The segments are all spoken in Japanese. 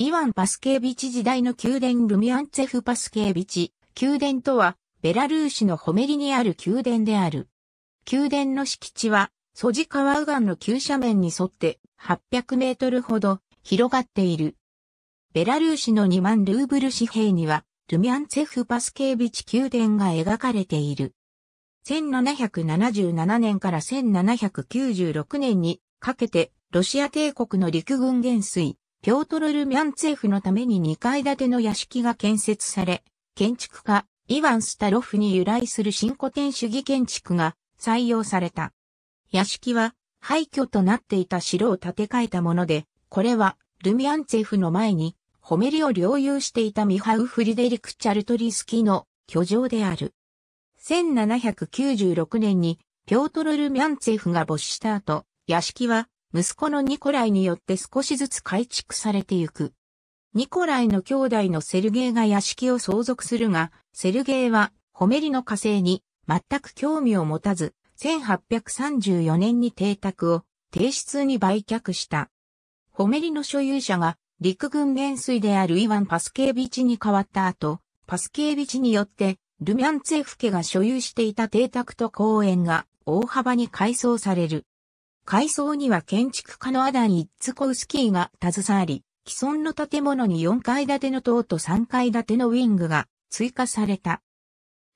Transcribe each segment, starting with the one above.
イワン・パスケービチ時代の宮殿ルミアンツェフ・パスケービチ、宮殿とは、ベラルーシのホメリにある宮殿である。宮殿の敷地は、ソジ川右岸の急斜面に沿って800メートルほど広がっている。ベラルーシの2万ルーブル紙幣には、ルミアンツェフ・パスケービチ宮殿が描かれている。1777年から1796年にかけて、ロシア帝国の陸軍元帥、ピョートル・ルミャンツェフのために2階建ての屋敷が建設され、建築家、イワン・スタロフに由来する新古典主義建築が採用された。屋敷は廃墟となっていた城を建て替えたもので、これはルミアンツェフの前に、ホメリを領有していたミハウ・フリデリク・チャルトリスキの居城である。1796年にピョートル・ルミャンツェフが没した後、屋敷は息子のニコライによって少しずつ改築されてゆく。ニコライの兄弟のセルゲイが屋敷を相続するが、セルゲイはホメリの火星に全く興味を持たず、1834年に邸宅を停止に売却した。ホメリの所有者が陸軍元帥であるイワン・パスケービチに変わった後、パスケービチによってルミャンツェフ家が所有していた邸宅と公園が大幅に改装される。改装には建築家のアダン・イッツコウスキーが携わり、既存の建物に4階建ての塔と3階建てのウィングが追加された。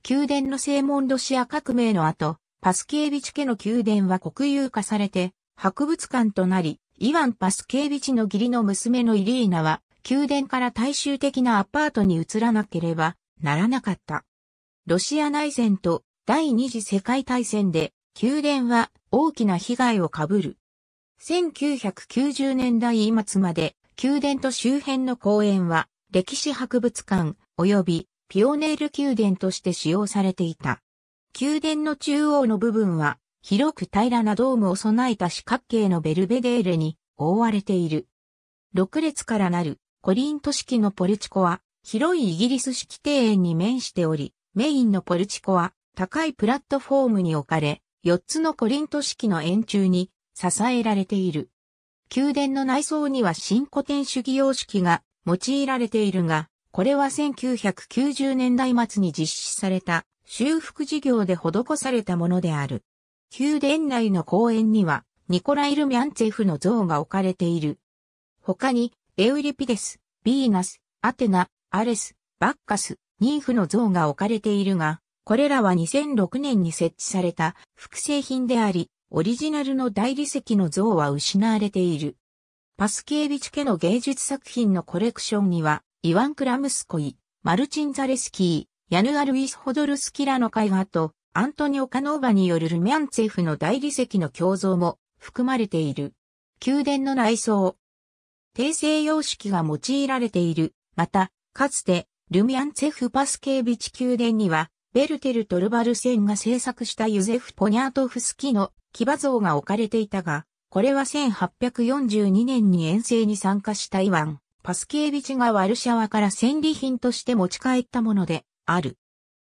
宮殿の正門ロシア革命の後、パスケービチ家の宮殿は国有化されて、博物館となり、イワン・パスケービチの義理の娘のイリーナは、宮殿から大衆的なアパートに移らなければならなかった。ロシア内戦と第二次世界大戦で宮殿は大きな被害を被る。1990年代末まで宮殿と周辺の公園は歴史博物館及びピオネール宮殿として使用されていた。宮殿の中央の部分は広く平らなドームを備えた四角形のベルベデーレに覆われている。6列からなるコリント式のポルチコは広いイギリス式庭園に面しており、メインのポルチコは高いプラットフォームに置かれ、4つのコリント式の円柱に支えられている。宮殿の内装には新古典主義様式が用いられているが、これは1990年代末に実施された修復事業で施されたものである。宮殿内の公園にはニコライル・ミャンツェフの像が置かれている。他にエウリピデス、ビーナス、アテナ、アレス、バッカス、ニーフの像が置かれているが、これらは2006年に設置された複製品であり、オリジナルの大理石の像は失われている。パスケービチ家の芸術作品のコレクションには、イワン・クラムスコイ、マルチン・ザレスキー、ヤヌア・ルイス・ホドルスキラの絵画と、アントニオ・カノーバによるルミャンツェフの大理石の胸像も含まれている。宮殿の内装。訂正様式が用いられている。また、かつて、ルミャンツェフ・パスケービチ宮殿には、ベルテル・トルバルセンが制作したユゼフ・ポニャートフスキの騎馬像が置かれていたが、これは1842年に遠征に参加したイワン、パスケービチがワルシャワから戦利品として持ち帰ったものである。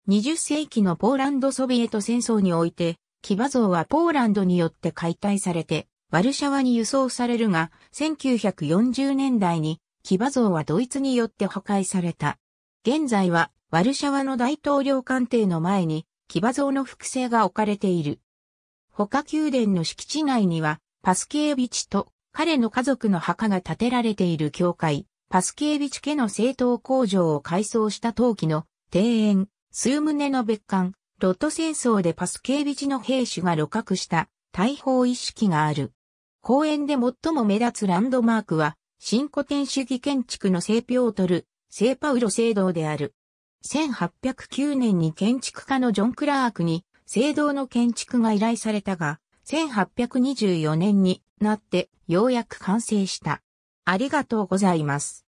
20世紀のポーランドソビエト戦争において、騎馬像はポーランドによって解体されて、ワルシャワに輸送されるが、1940年代に騎馬像はドイツによって破壊された。現在はワルシャワの大統領官邸の前に騎馬像の複製が置かれている。他宮殿の敷地内には、パスケービチと彼の家族の墓が建てられている教会、パスケービチ家の政党工場を改装した陶器の庭園、数棟の別館、ロット戦争でパスケービチの兵士が露獲した大砲一式がある。公園で最も目立つランドマークは、新古典主義建築の聖ピョートル、聖パウロ聖堂である。1809年に建築家のジョン・クラークに、聖堂の建築が依頼されたが、1824年になってようやく完成した。ありがとうございます。